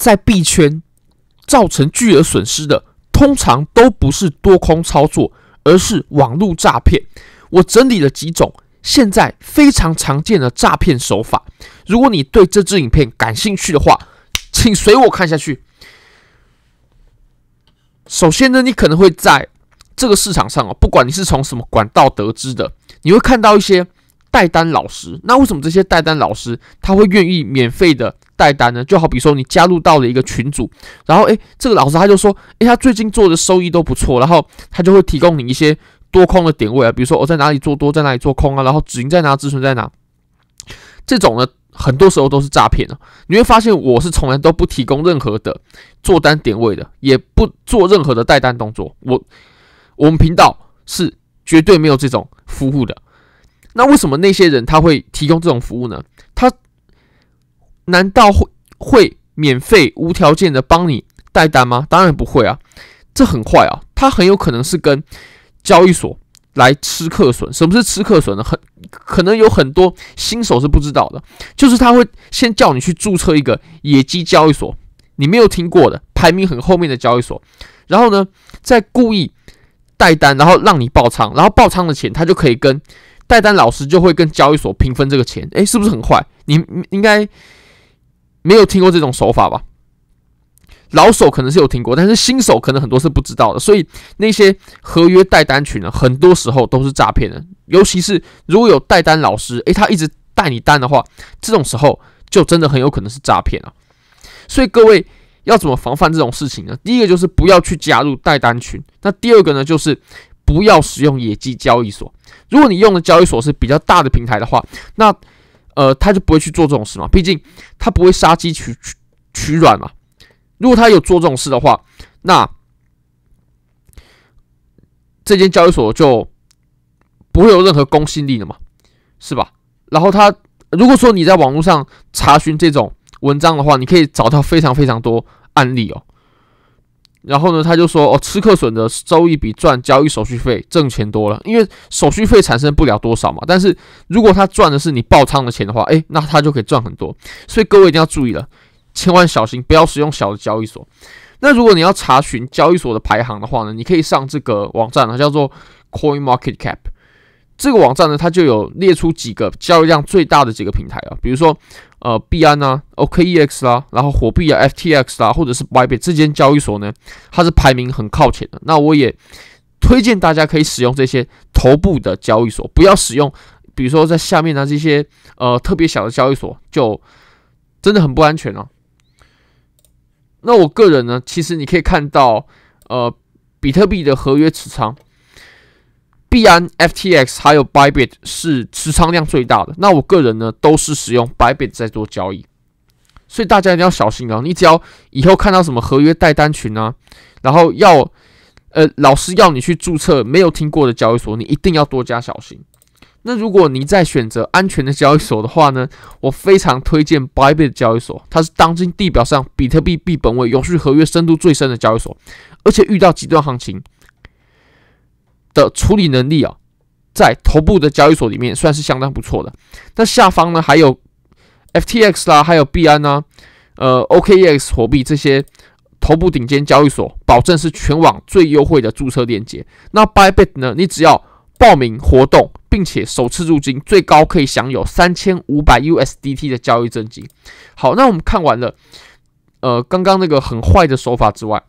在币圈造成巨额损失的，通常都不是多空操作，而是网络诈骗。我整理了几种现在非常常见的诈骗手法。如果你对这支影片感兴趣的话，请随我看下去。首先呢，你可能会在这个市场上哦，不管你是从什么管道得知的，你会看到一些代单老师。那为什么这些代单老师他会愿意免费的？带单呢，就好比说你加入到了一个群组，然后诶，这个老师他就说，诶，他最近做的收益都不错，然后他就会提供你一些多空的点位啊，比如说我在哪里做多，在哪里做空啊，然后止盈在哪，止损在哪，这种呢，很多时候都是诈骗的。你会发现我是从来都不提供任何的做单点位的，也不做任何的带单动作，我我们频道是绝对没有这种服务的。那为什么那些人他会提供这种服务呢？他难道会会免费无条件的帮你带单吗？当然不会啊，这很坏啊！他很有可能是跟交易所来吃客损。什么是吃客损呢？很可能有很多新手是不知道的，就是他会先叫你去注册一个野鸡交易所，你没有听过的排名很后面的交易所，然后呢再故意带单，然后让你爆仓，然后爆仓的钱他就可以跟带单老师就会跟交易所平分这个钱。诶，是不是很坏？你应该。没有听过这种手法吧？老手可能是有听过，但是新手可能很多是不知道的。所以那些合约带单群呢，很多时候都是诈骗的。尤其是如果有带单老师，诶，他一直带你单的话，这种时候就真的很有可能是诈骗啊。所以各位要怎么防范这种事情呢？第一个就是不要去加入带单群。那第二个呢，就是不要使用野鸡交易所。如果你用的交易所是比较大的平台的话，那呃，他就不会去做这种事嘛，毕竟他不会杀鸡取取取卵嘛。如果他有做这种事的话，那这间交易所就不会有任何公信力了嘛，是吧？然后他如果说你在网络上查询这种文章的话，你可以找到非常非常多案例哦。然后呢，他就说哦，吃客损的收益比赚交易手续费挣钱多了，因为手续费产生不了多少嘛。但是如果他赚的是你爆仓的钱的话，哎，那他就可以赚很多。所以各位一定要注意了，千万小心，不要使用小的交易所。那如果你要查询交易所的排行的话呢，你可以上这个网站啊，叫做 Coin Market Cap。这个网站呢，它就有列出几个交易量最大的几个平台啊，比如说呃币安啊、OKEX 啦，然后火币啊、FTX 啦，或者是币这间交易所呢，它是排名很靠前的。那我也推荐大家可以使用这些头部的交易所，不要使用，比如说在下面的这些呃特别小的交易所，就真的很不安全啊。那我个人呢，其实你可以看到呃比特币的合约持仓。必然，FTX 还有 Bybit 是持仓量最大的。那我个人呢，都是使用 Bybit 在做交易，所以大家一定要小心哦。你只要以后看到什么合约代单群啊，然后要呃老师要你去注册没有听过的交易所，你一定要多加小心。那如果你在选择安全的交易所的话呢，我非常推荐 Bybit 交易所，它是当今地表上比特币币本位、永续合约深度最深的交易所，而且遇到极端行情。的处理能力啊，在头部的交易所里面算是相当不错的。那下方呢，还有 FTX 啦，还有币安呐，呃，OKEX 货币这些头部顶尖交易所，保证是全网最优惠的注册链接。那 Bybit 呢，你只要报名活动，并且首次入金，最高可以享有三千五百 USDT 的交易赠金。好，那我们看完了，呃，刚刚那个很坏的手法之外。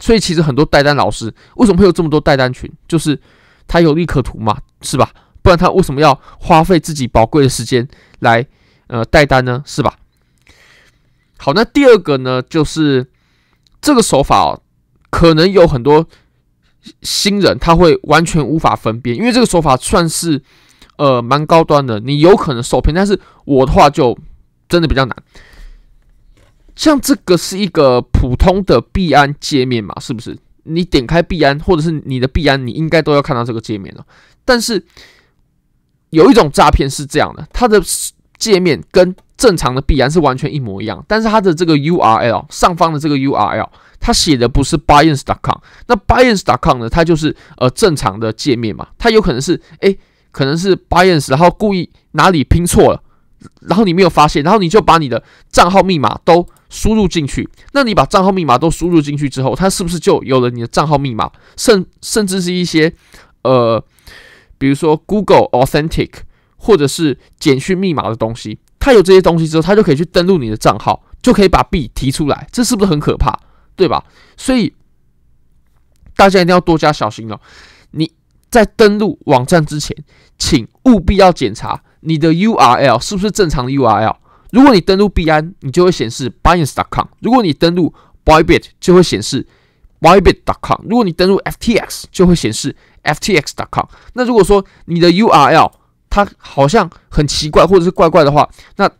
所以其实很多代单老师为什么会有这么多代单群？就是他有利可图嘛，是吧？不然他为什么要花费自己宝贵的时间来呃代单呢？是吧？好，那第二个呢，就是这个手法可能有很多新人他会完全无法分辨，因为这个手法算是呃蛮高端的，你有可能受骗，但是我的话就真的比较难。像这个是一个普通的币安界面嘛，是不是？你点开币安，或者是你的币安，你应该都要看到这个界面了。但是有一种诈骗是这样的，它的界面跟正常的币安是完全一模一样，但是它的这个 URL 上方的这个 URL，它写的不是 Binance.com，那 Binance.com 呢，它就是呃正常的界面嘛，它有可能是哎，可能是 b i y a n c e 然后故意哪里拼错了。然后你没有发现，然后你就把你的账号密码都输入进去。那你把账号密码都输入进去之后，它是不是就有了你的账号密码？甚甚至是一些，呃，比如说 Google Authentic 或者是简讯密码的东西。它有这些东西之后，它就可以去登录你的账号，就可以把币提出来。这是不是很可怕？对吧？所以大家一定要多加小心了。在登录网站之前，请务必要检查你的 URL 是不是正常的 URL。如果你登录币安，你就会显示 binance.com；如果你登录 Bybit，就会显示 bybit.com；如果你登录 FTX，就会显示 ftx.com。那如果说你的 URL 它好像很奇怪或者是怪怪的话，那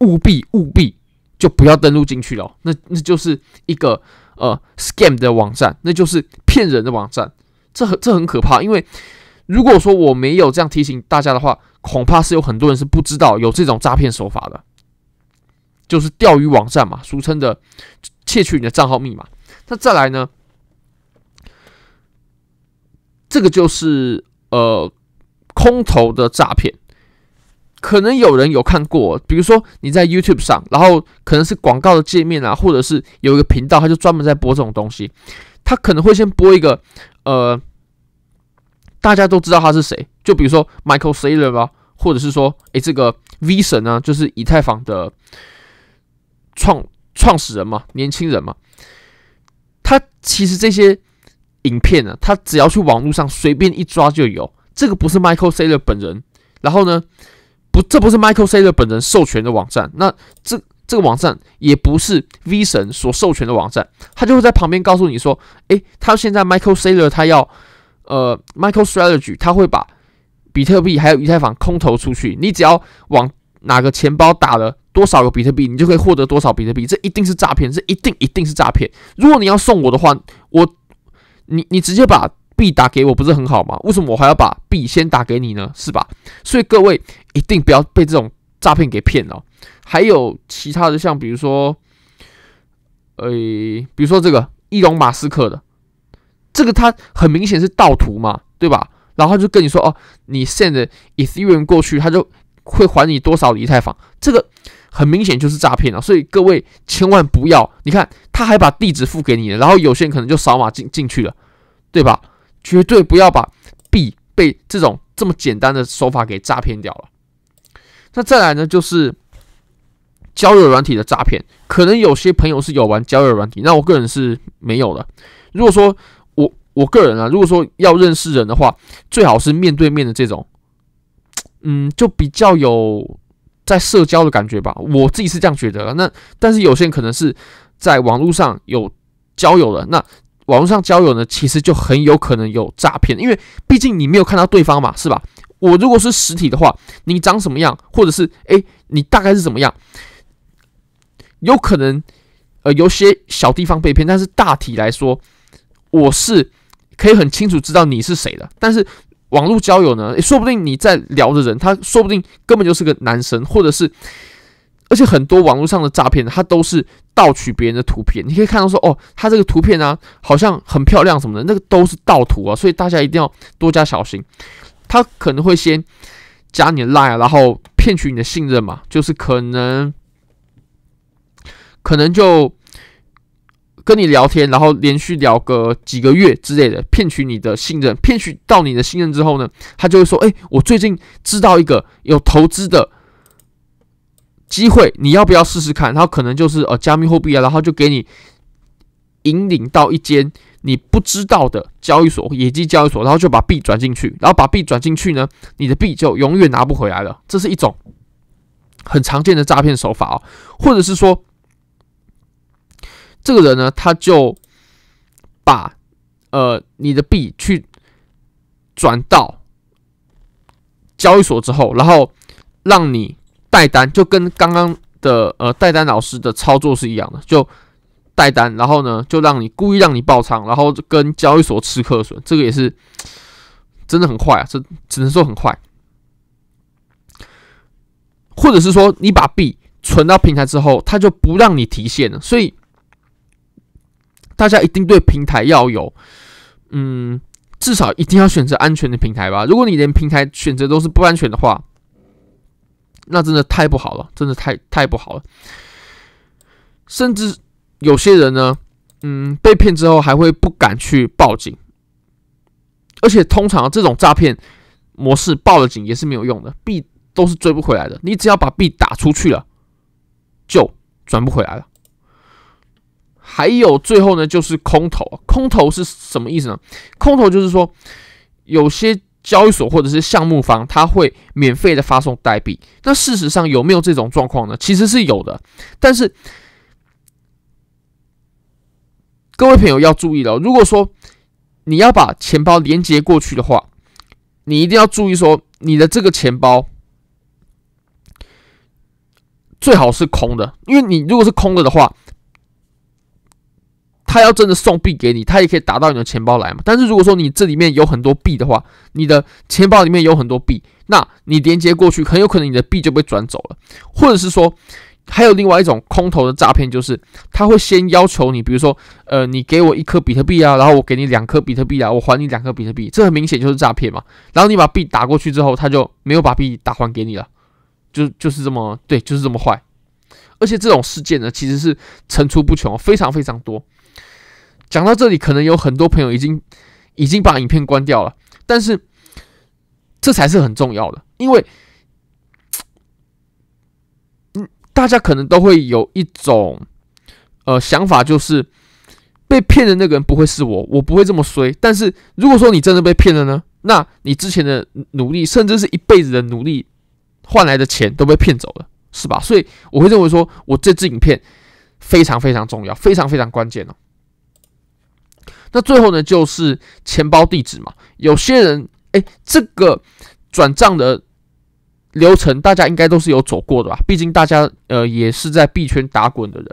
务必务必就不要登录进去了。那那就是一个呃 scam 的网站，那就是骗人的网站。这很这很可怕，因为如果说我没有这样提醒大家的话，恐怕是有很多人是不知道有这种诈骗手法的，就是钓鱼网站嘛，俗称的窃取你的账号密码。那再来呢，这个就是呃空投的诈骗，可能有人有看过，比如说你在 YouTube 上，然后可能是广告的界面啊，或者是有一个频道，他就专门在播这种东西。他可能会先播一个，呃，大家都知道他是谁，就比如说 Michael Saylor 啊，或者是说，哎，这个 V 神呢，就是以太坊的创创始人嘛，年轻人嘛。他其实这些影片呢，他只要去网络上随便一抓就有。这个不是 Michael Saylor 本人，然后呢，不，这不是 Michael Saylor 本人授权的网站，那这。这个网站也不是 V 神所授权的网站，他就会在旁边告诉你说：“诶，他现在 Michael Saylor 他要，呃，Michael Strategy 他会把比特币还有以太坊空投出去，你只要往哪个钱包打了多少个比特币，你就可以获得多少比特币。这一定是诈骗，这一定一定是诈骗。如果你要送我的话，我你你直接把币打给我不是很好吗？为什么我还要把币先打给你呢？是吧？所以各位一定不要被这种。”诈骗给骗了，还有其他的，像比如说，呃，比如说这个伊龙马斯克的，这个他很明显是盗图嘛，对吧？然后就跟你说哦，你 send Ethereum 过去，他就会还你多少以太坊，这个很明显就是诈骗了。所以各位千万不要，你看他还把地址付给你了，然后有些人可能就扫码进进去了，对吧？绝对不要把币被这种这么简单的手法给诈骗掉了。那再来呢，就是交友软体的诈骗。可能有些朋友是有玩交友软体，那我个人是没有的。如果说我我个人啊，如果说要认识人的话，最好是面对面的这种，嗯，就比较有在社交的感觉吧。我自己是这样觉得。那但是有些人可能是在网络上有交友的，那网络上交友呢，其实就很有可能有诈骗，因为毕竟你没有看到对方嘛，是吧？我如果是实体的话，你长什么样，或者是诶，你大概是怎么样？有可能呃，有些小地方被骗，但是大体来说，我是可以很清楚知道你是谁的。但是网络交友呢，说不定你在聊的人，他说不定根本就是个男生，或者是而且很多网络上的诈骗，他都是盗取别人的图片。你可以看到说，哦，他这个图片啊，好像很漂亮什么的，那个都是盗图啊，所以大家一定要多加小心。他可能会先加你的 line，然后骗取你的信任嘛，就是可能可能就跟你聊天，然后连续聊个几个月之类的，骗取你的信任，骗取到你的信任之后呢，他就会说，哎，我最近知道一个有投资的机会，你要不要试试看？然后可能就是呃，加密货币啊，然后就给你引领到一间。你不知道的交易所，野鸡交易所，然后就把币转进去，然后把币转进去呢，你的币就永远拿不回来了。这是一种很常见的诈骗手法哦，或者是说，这个人呢，他就把呃你的币去转到交易所之后，然后让你代单，就跟刚刚的呃代单老师的操作是一样的，就。带单，然后呢，就让你故意让你爆仓，然后跟交易所吃客损，这个也是 真的很快啊，这只能说很快。或者是说，你把币存到平台之后，他就不让你提现了。所以大家一定对平台要有，嗯，至少一定要选择安全的平台吧。如果你连平台选择都是不安全的话，那真的太不好了，真的太太不好了，甚至。有些人呢，嗯，被骗之后还会不敢去报警，而且通常这种诈骗模式报了警也是没有用的，币都是追不回来的。你只要把币打出去了，就转不回来了。还有最后呢，就是空投。空投是什么意思呢？空投就是说，有些交易所或者是项目方，他会免费的发送代币。那事实上有没有这种状况呢？其实是有的，但是。各位朋友要注意了，如果说你要把钱包连接过去的话，你一定要注意说，你的这个钱包最好是空的，因为你如果是空了的话，他要真的送币给你，他也可以打到你的钱包来嘛。但是如果说你这里面有很多币的话，你的钱包里面有很多币，那你连接过去，很有可能你的币就被转走了，或者是说。还有另外一种空头的诈骗，就是他会先要求你，比如说，呃，你给我一颗比特币啊，然后我给你两颗比特币啊，我还你两颗比特币，这很明显就是诈骗嘛。然后你把币打过去之后，他就没有把币打还给你了，就就是这么对，就是这么坏。而且这种事件呢，其实是层出不穷，非常非常多。讲到这里，可能有很多朋友已经已经把影片关掉了，但是这才是很重要的，因为。大家可能都会有一种，呃，想法，就是被骗的那个人不会是我，我不会这么衰。但是如果说你真的被骗了呢，那你之前的努力，甚至是一辈子的努力换来的钱都被骗走了，是吧？所以我会认为说，我这支影片非常非常重要，非常非常关键哦。那最后呢，就是钱包地址嘛。有些人哎，这个转账的。流程大家应该都是有走过的吧？毕竟大家呃也是在币圈打滚的人。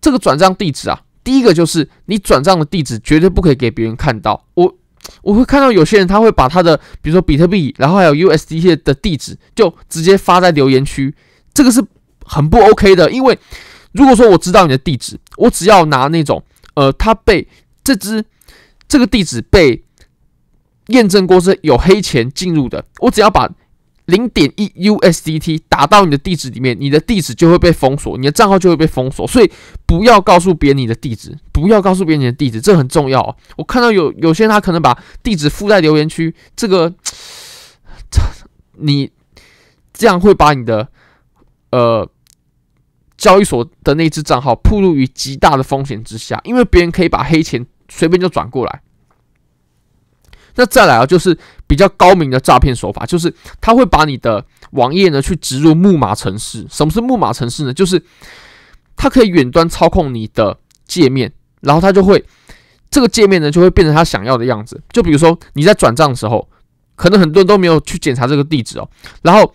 这个转账地址啊，第一个就是你转账的地址绝对不可以给别人看到。我我会看到有些人他会把他的，比如说比特币，然后还有 USDT 的地址就直接发在留言区，这个是很不 OK 的。因为如果说我知道你的地址，我只要拿那种呃，他被这只这个地址被验证过是有黑钱进入的，我只要把。零点一 USDT 打到你的地址里面，你的地址就会被封锁，你的账号就会被封锁，所以不要告诉别人你的地址，不要告诉别人你的地址，这很重要。我看到有有些人他可能把地址附在留言区，这个你这样会把你的呃交易所的那只账号暴露于极大的风险之下，因为别人可以把黑钱随便就转过来。那再来啊，就是比较高明的诈骗手法，就是他会把你的网页呢去植入木马城市。什么是木马城市呢？就是它可以远端操控你的界面，然后它就会这个界面呢就会变成他想要的样子。就比如说你在转账的时候，可能很多人都没有去检查这个地址哦。然后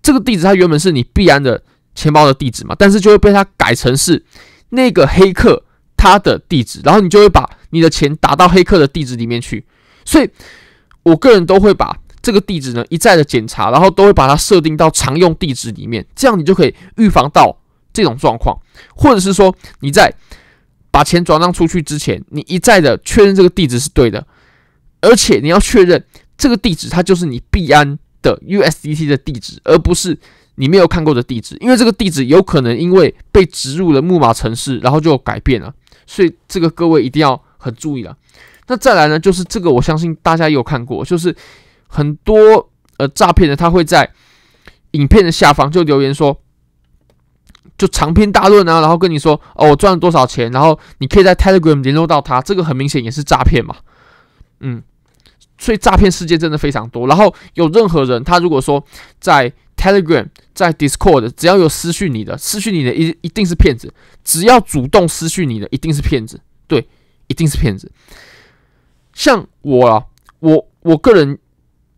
这个地址它原本是你必然的钱包的地址嘛，但是就会被他改成是那个黑客他的地址，然后你就会把你的钱打到黑客的地址里面去。所以，我个人都会把这个地址呢一再的检查，然后都会把它设定到常用地址里面，这样你就可以预防到这种状况，或者是说你在把钱转账出去之前，你一再的确认这个地址是对的，而且你要确认这个地址它就是你必安的 USDT 的地址，而不是你没有看过的地址，因为这个地址有可能因为被植入了木马城市，然后就改变了，所以这个各位一定要很注意了。那再来呢，就是这个，我相信大家也有看过，就是很多呃诈骗的，他会在影片的下方就留言说，就长篇大论啊，然后跟你说哦，我赚了多少钱，然后你可以在 Telegram 联络到他，这个很明显也是诈骗嘛。嗯，所以诈骗事件真的非常多。然后有任何人他如果说在 Telegram 在 Discord 只要有私讯你的，私讯你的一一定是骗子，只要主动私讯你的一定是骗子，对，一定是骗子。像我啊，我我个人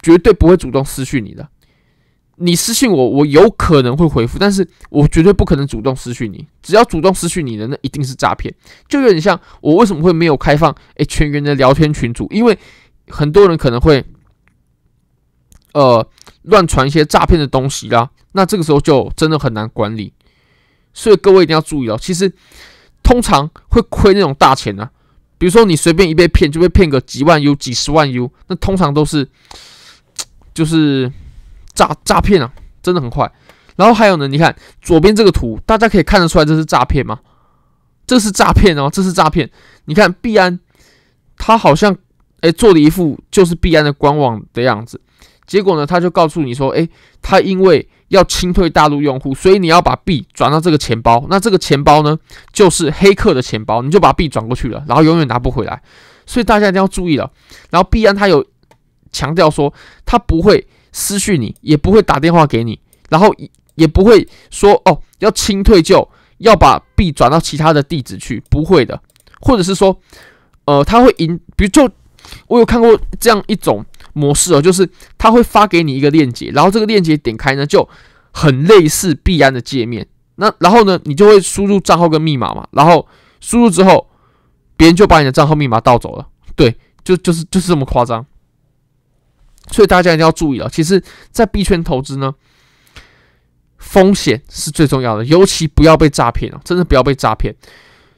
绝对不会主动私讯你的。你私信我，我有可能会回复，但是我绝对不可能主动私讯你。只要主动私讯你的，那一定是诈骗。就有点像我为什么会没有开放哎全员的聊天群组，因为很多人可能会呃乱传一些诈骗的东西啦。那这个时候就真的很难管理，所以各位一定要注意哦。其实通常会亏那种大钱呢。比如说你随便一被骗就被骗个几万 U 几十万 U，那通常都是 就是诈诈骗啊，真的很快。然后还有呢，你看左边这个图，大家可以看得出来这是诈骗吗？这是诈骗哦，这是诈骗。你看币安，他好像哎做了一副就是币安的官网的样子，结果呢他就告诉你说，哎，他因为要清退大陆用户，所以你要把币转到这个钱包。那这个钱包呢，就是黑客的钱包，你就把币转过去了，然后永远拿不回来。所以大家一定要注意了。然后币安他有强调说，他不会私讯你，也不会打电话给你，然后也不会说哦要清退就要把币转到其他的地址去，不会的。或者是说，呃，他会引，比如就我有看过这样一种。模式哦，就是他会发给你一个链接，然后这个链接点开呢，就很类似币安的界面。那然后呢，你就会输入账号跟密码嘛，然后输入之后，别人就把你的账号密码盗走了。对，就就是就是这么夸张。所以大家一定要注意了，其实在币圈投资呢，风险是最重要的，尤其不要被诈骗哦，真的不要被诈骗。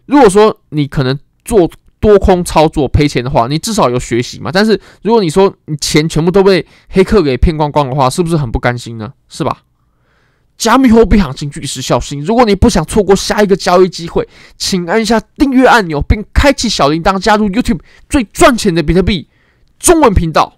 如果说你可能做。多空操作赔钱的话，你至少有学习嘛。但是如果你说你钱全部都被黑客给骗光光的话，是不是很不甘心呢？是吧？加密货币行情巨石小心，如果你不想错过下一个交易机会，请按一下订阅按钮并开启小铃铛，加入 YouTube 最赚钱的比特币中文频道。